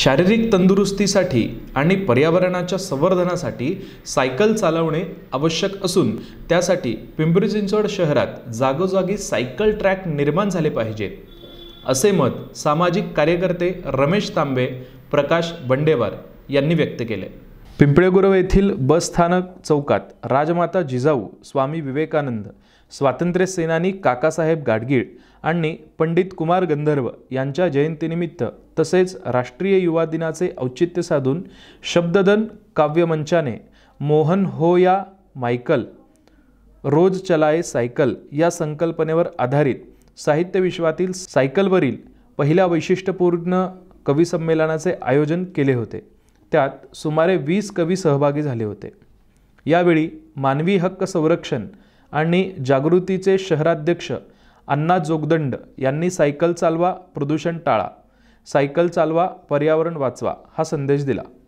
शारीरिक तंदुरुस्तीसाठी आणि पर्यावरणाच्या संवर्धनासाठी सायकल चालवणे आवश्यक असून त्यासाठी पिंपरी चिंचवड शहरात जागोजागी सायकल ट्रॅक निर्माण झाले पाहिजेत असे मत सामाजिक कार्यकर्ते रमेश तांबे प्रकाश बंडेवार यांनी व्यक्त केले पिंपळेगुरव येथील बस स्थानक चौकात राजमाता जिजाऊ स्वामी विवेकानंद स्वातंत्र्य सेनानी काकासाहेब गाडगीळ आणि पंडित कुमार गंधर्व यांच्या जयंतीनिमित्त तसेच राष्ट्रीय युवा दिनाचे औचित्य साधून शब्ददन काव्यमंचाने मोहन हो या मायकल रोज चलाय सायकल या संकल्पनेवर आधारित साहित्य विश्वातील सायकलवरील पहिल्या वैशिष्ट्यपूर्ण कविसंमेलनाचे आयोजन केले होते त्यात सुमारे वीस कवी सहभागी झाले होते यावेळी मानवी हक्क संरक्षण आणि जागृतीचे शहराध्यक्ष अण्णा जोगदंड यांनी सायकल चालवा प्रदूषण टाळा सायकल चालवा पर्यावरण वाचवा हा संदेश दिला